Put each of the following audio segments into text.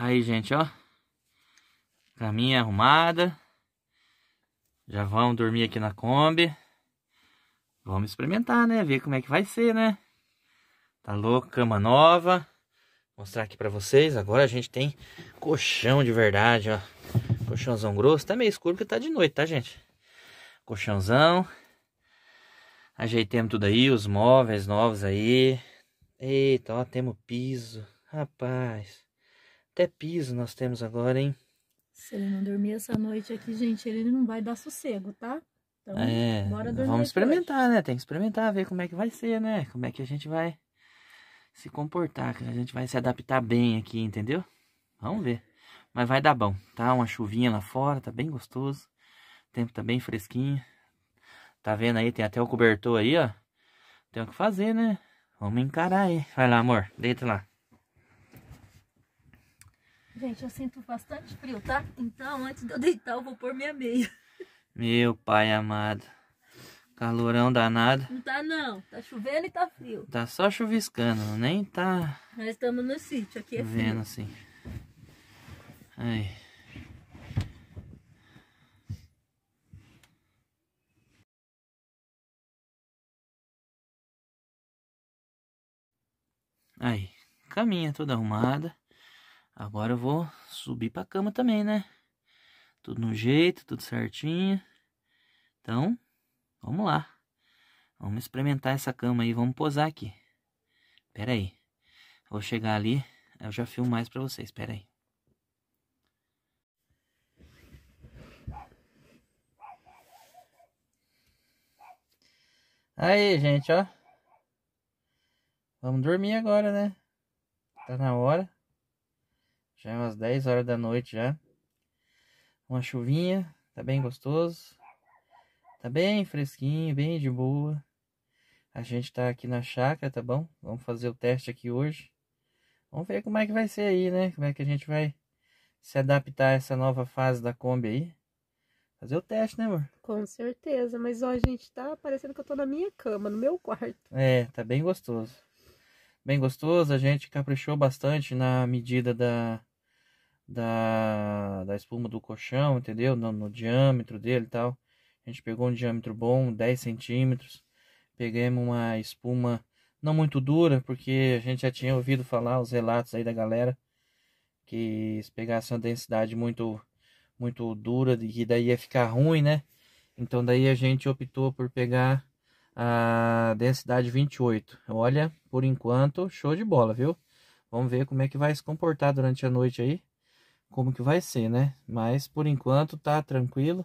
Aí, gente, ó. Caminha arrumada. Já vamos dormir aqui na Kombi. Vamos experimentar, né? Ver como é que vai ser, né? Tá louco, cama nova. Vou mostrar aqui pra vocês. Agora a gente tem colchão de verdade, ó. Colchãozão grosso. Tá meio escuro porque tá de noite, tá, gente? Colchãozão. Ajeitemos tudo aí, os móveis novos aí. Eita, ó, temos piso. Rapaz. Até piso nós temos agora, hein? Se ele não dormir essa noite aqui, gente, ele não vai dar sossego, tá? Então, é, bora dormir. Vamos experimentar, hoje. né? Tem que experimentar, ver como é que vai ser, né? Como é que a gente vai se comportar, que a gente vai se adaptar bem aqui, entendeu? Vamos ver. Mas vai dar bom, tá? Uma chuvinha lá fora, tá bem gostoso. O tempo tá bem fresquinho. Tá vendo aí? Tem até o cobertor aí, ó. Tem o que fazer, né? Vamos encarar aí. Vai lá, amor. Deita lá. Gente, eu sinto bastante frio, tá? Então, antes de eu deitar, eu vou pôr minha meia. Meu pai amado. Calorão danado. Não tá não, tá chovendo e tá frio. Tá só chuviscando, nem tá... Nós estamos no sítio, aqui é frio. Vendo assim. Aí. Aí, caminha toda arrumada. Agora eu vou subir a cama também, né? Tudo no jeito, tudo certinho. Então, vamos lá. Vamos experimentar essa cama aí, vamos posar aqui. Pera aí. Vou chegar ali, eu já filmo mais para vocês, pera aí. Aí, gente, ó. Vamos dormir agora, né? Tá na hora. Já é umas 10 horas da noite já. Uma chuvinha, tá bem gostoso. Tá bem fresquinho, bem de boa. A gente tá aqui na chácara, tá bom? Vamos fazer o teste aqui hoje. Vamos ver como é que vai ser aí, né? Como é que a gente vai se adaptar a essa nova fase da Kombi aí. Fazer o teste, né, amor? Com certeza. Mas, ó, gente, tá parecendo que eu tô na minha cama, no meu quarto. É, tá bem gostoso. Bem gostoso. A gente caprichou bastante na medida da, da, da espuma do colchão, entendeu? No, no diâmetro dele e tal. A gente pegou um diâmetro bom, 10 centímetros. Pegamos uma espuma não muito dura, porque a gente já tinha ouvido falar os relatos aí da galera que se pegasse uma densidade muito muito dura e daí ia ficar ruim, né? Então daí a gente optou por pegar a densidade 28. Olha, por enquanto, show de bola, viu? Vamos ver como é que vai se comportar durante a noite aí como que vai ser, né? Mas por enquanto tá tranquilo.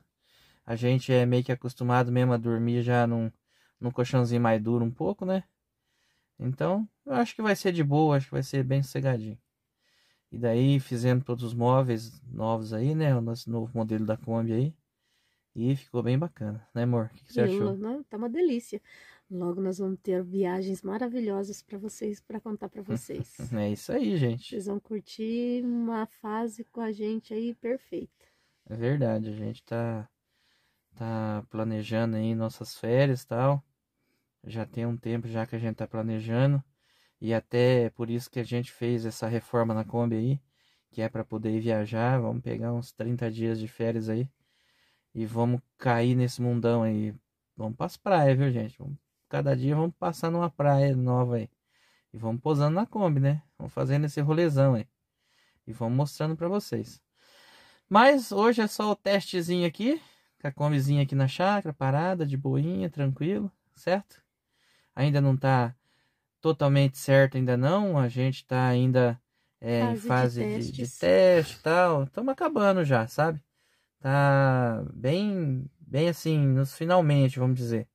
A gente é meio que acostumado mesmo a dormir já num, num colchãozinho mais duro um pouco, né? Então, eu acho que vai ser de boa, acho que vai ser bem sossegadinho. E daí fizemos todos os móveis novos aí, né? O nosso novo modelo da Kombi aí. E ficou bem bacana, né, amor? O que, que você achou? tá uma delícia. Logo nós vamos ter viagens maravilhosas para vocês, para contar para vocês. É isso aí, gente. Vocês vão curtir uma fase com a gente aí perfeita. É verdade, a gente tá tá planejando aí nossas férias, tal. Já tem um tempo já que a gente tá planejando e até por isso que a gente fez essa reforma na Kombi aí, que é para poder viajar, vamos pegar uns 30 dias de férias aí e vamos cair nesse mundão aí. Vamos para as praias, viu, gente? Vamos cada dia vamos passar numa praia nova aí. E vamos posando na Kombi, né? Vamos fazendo esse rolezão aí. E vamos mostrando para vocês. Mas hoje é só o testezinho aqui. Com a Kombizinha aqui na chácara, parada, de boinha, tranquilo, certo? Ainda não tá totalmente certo, ainda não. A gente tá ainda é, fase em fase de, de, de teste e tal. Estamos acabando já, sabe? Tá bem, bem assim, nos finalmente, vamos dizer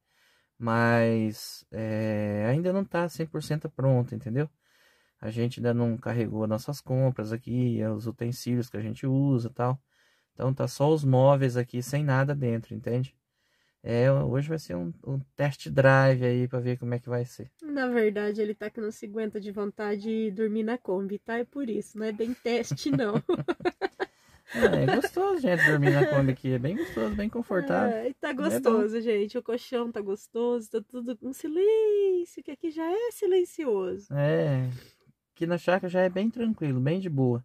mas é, ainda não está 100% pronto, entendeu? A gente ainda não carregou nossas compras aqui, os utensílios que a gente usa tal. Então tá só os móveis aqui sem nada dentro, entende? É, hoje vai ser um, um test drive aí para ver como é que vai ser. Na verdade, ele tá que não se aguenta de vontade de dormir na Kombi, tá? É por isso, não é bem teste, não. É, é gostoso, gente, dormir na Kombi aqui. É bem gostoso, bem confortável. É, tá é gostoso, é gente. O colchão tá gostoso, tá tudo um silêncio, que aqui já é silencioso. É. Aqui na chácara já é bem tranquilo, bem de boa.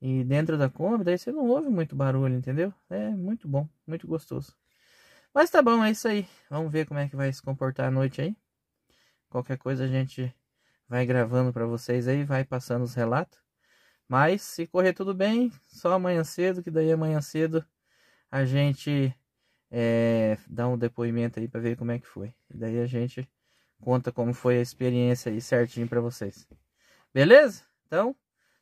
E dentro da Kombi, daí você não ouve muito barulho, entendeu? É muito bom, muito gostoso. Mas tá bom, é isso aí. Vamos ver como é que vai se comportar a noite aí. Qualquer coisa a gente vai gravando para vocês aí, vai passando os relatos. Mas se correr tudo bem, só amanhã cedo, que daí amanhã cedo a gente é, dá um depoimento aí para ver como é que foi. E daí a gente conta como foi a experiência aí certinho para vocês. Beleza? Então,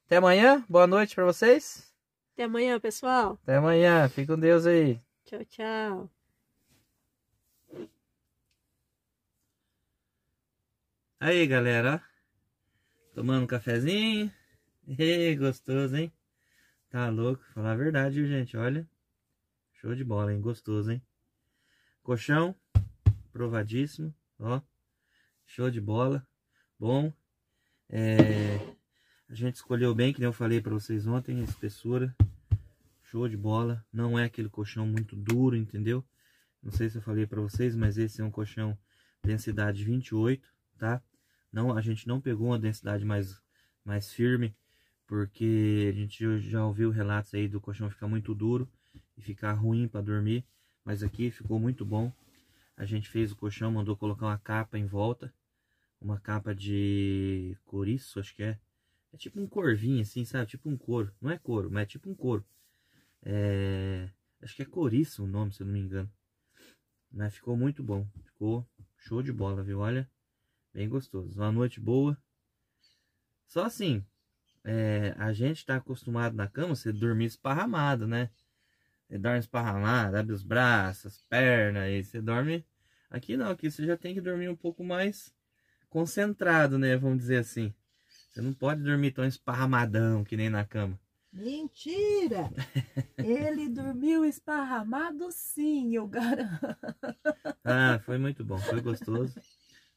até amanhã. Boa noite para vocês. Até amanhã, pessoal. Até amanhã. Fique com Deus aí. Tchau, tchau. Aí, galera. Tomando um cafezinho. Ei, gostoso, hein? Tá louco? Falar a verdade, viu, gente? Olha. Show de bola, hein? Gostoso, hein? Colchão. Provadíssimo. Ó. Show de bola. Bom. É... A gente escolheu bem, que nem eu falei pra vocês ontem. Espessura. Show de bola. Não é aquele colchão muito duro, entendeu? Não sei se eu falei pra vocês, mas esse é um colchão densidade 28, tá? Não, a gente não pegou uma densidade mais, mais firme porque a gente já ouviu relatos aí do colchão ficar muito duro e ficar ruim para dormir, mas aqui ficou muito bom. A gente fez o colchão, mandou colocar uma capa em volta, uma capa de couriço, acho que é. É tipo um corvinho assim, sabe? Tipo um couro. Não é couro, mas é tipo um couro. É... Acho que é couriço o nome, se eu não me engano. Mas ficou muito bom. Ficou show de bola, viu? Olha, bem gostoso. Uma noite boa. Só assim, é, a gente está acostumado na cama você dormir esparramado, né? Você dorme esparramado, abre os braços, as pernas, e você dorme. Aqui não, aqui você já tem que dormir um pouco mais concentrado, né? Vamos dizer assim. Você não pode dormir tão esparramadão que nem na cama. Mentira! Ele dormiu esparramado sim, eu garanto. Ah, foi muito bom, foi gostoso.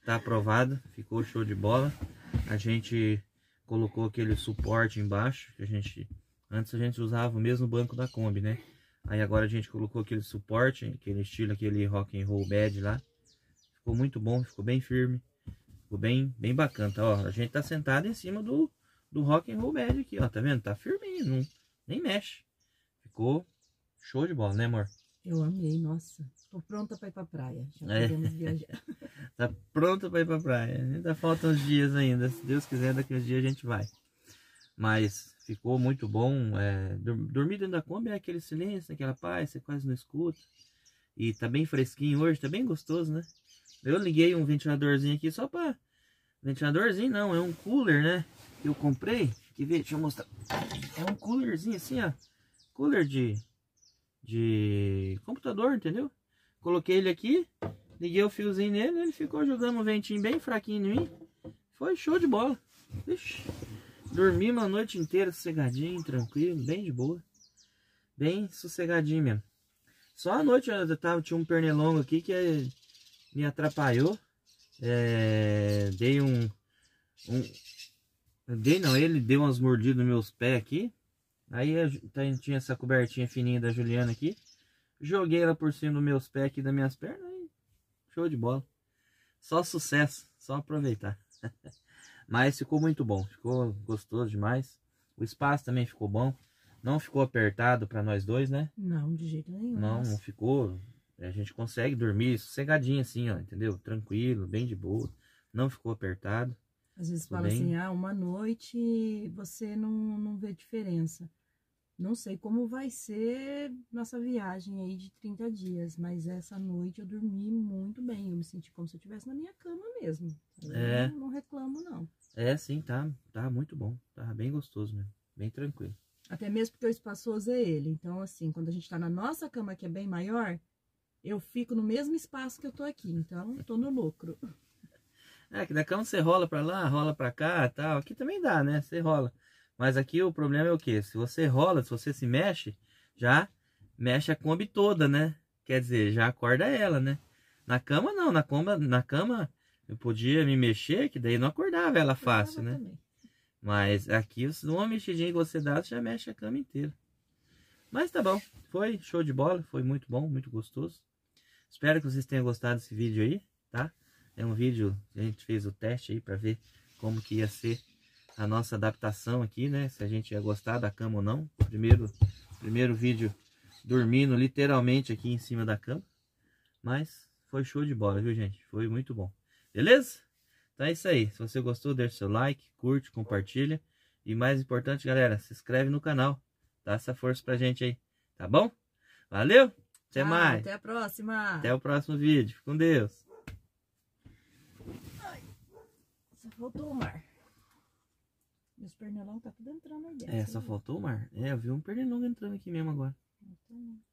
Tá aprovado, ficou show de bola. A gente colocou aquele suporte embaixo, que a gente antes a gente usava o mesmo banco da Kombi, né? Aí agora a gente colocou aquele suporte, aquele estilo, aquele rock and roll bed lá. Ficou muito bom, ficou bem firme. Ficou bem, bem bacana, tá? Ó, a gente tá sentado em cima do, do rock and roll bed aqui, ó. Tá vendo? Tá firminho, não, nem mexe. Ficou show de bola, né amor? Eu amei, nossa. Estou pronta para ir para praia. Já é. podemos viajar. tá pronta para ir para praia. Ainda faltam uns dias ainda. Se Deus quiser, daqui uns dias a gente vai. Mas ficou muito bom. É, dormir dentro da Kombi é aquele silêncio, aquela paz, você quase não escuta. E tá bem fresquinho hoje, tá bem gostoso, né? Eu liguei um ventiladorzinho aqui só para Ventiladorzinho não, é um cooler, né? Eu comprei. Que ver? Deixa eu mostrar. É um coolerzinho assim, ó. Cooler de de computador, entendeu? Coloquei ele aqui, liguei o fiozinho nele, ele ficou jogando um ventinho bem fraquinho em mim. Foi show de bola. Ixi, dormi uma noite inteira sossegadinho, tranquilo, bem de boa. Bem sossegadinho mesmo. Só a noite eu tava, tinha um pernilongo aqui que é, me atrapalhou. É, dei um, um. Dei não, ele deu umas mordidas nos meus pés aqui. Aí eu tinha essa cobertinha fininha da Juliana aqui. Joguei ela por cima dos meus pés aqui, das minhas pernas e show de bola. Só sucesso, só aproveitar. Mas ficou muito bom, ficou gostoso demais. O espaço também ficou bom. Não ficou apertado para nós dois, né? Não, de jeito nenhum. Não, não ficou. A gente consegue dormir sossegadinho assim, ó, entendeu? Tranquilo, bem de boa. Não ficou apertado. Às vezes fala bem. assim, ah, uma noite você não, não vê diferença. Não sei como vai ser nossa viagem aí de 30 dias, mas essa noite eu dormi muito bem. Eu me senti como se eu estivesse na minha cama mesmo. é. Não, não, reclamo, não. É, sim, tá, tá muito bom. Tá bem gostoso mesmo. Bem tranquilo. Até mesmo porque o espaçoso é ele. Então, assim, quando a gente tá na nossa cama, que é bem maior, eu fico no mesmo espaço que eu tô aqui. Então, tô no lucro. É, que na cama você rola pra lá, rola pra cá tal. Aqui também dá, né? Você rola. Mas aqui o problema é o que? Se você rola, se você se mexe, já mexe a Kombi toda, né? Quer dizer, já acorda ela, né? Na cama não, na cama, na cama eu podia me mexer, que daí não acordava ela fácil, né? Mas aqui, uma mexidinha que você dá, você já mexe a cama inteira. Mas tá bom, foi show de bola, foi muito bom, muito gostoso. Espero que vocês tenham gostado desse vídeo aí, tá? É um vídeo, a gente fez o teste aí para ver como que ia ser a nossa adaptação aqui, né? Se a gente ia gostar da cama ou não. Primeiro, primeiro vídeo dormindo literalmente aqui em cima da cama. Mas foi show de bola, viu, gente? Foi muito bom. Beleza? Então é isso aí. Se você gostou, deixa seu like, curte, compartilha. E mais importante, galera, se inscreve no canal. Dá essa força pra gente aí, tá bom? Valeu! Até Tchau, mais! Até a próxima! Até o próximo vídeo. Com Deus! Ai, só faltou o mar. Meus pernilongos tá tudo entrando aí É, só faltou o mar. É, eu vi um pernilongo entrando aqui mesmo agora. Então,